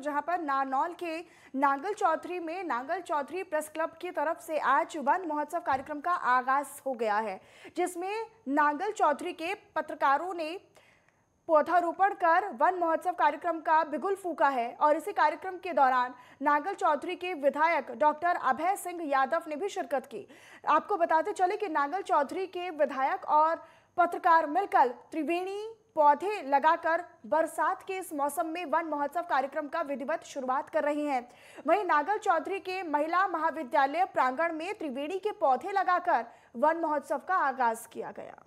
जहां पर नानौल के नांगल चौधरी में नांगल चौधरी प्रेस क्लब की तरफ से आज वन महोत्सव कार्यक्रम का आगाज हो गया है जिसमें नांगल चौधरी के पत्रकारों ने पौधारोपण कर वन महोत्सव कार्यक्रम का बिगुल फूका है और इसी कार्यक्रम के दौरान नागल चौधरी के विधायक डॉक्टर अभय सिंह यादव ने भी शिरकत की आपको बताते चले कि नागल चौधरी के विधायक और पत्रकार मिलकर त्रिवेणी पौधे लगाकर बरसात के इस मौसम में वन महोत्सव कार्यक्रम का विधिवत शुरुआत कर रहे हैं वहीं नागल चौधरी के महिला महाविद्यालय प्रांगण में त्रिवेणी के पौधे लगाकर वन महोत्सव का आगाज किया गया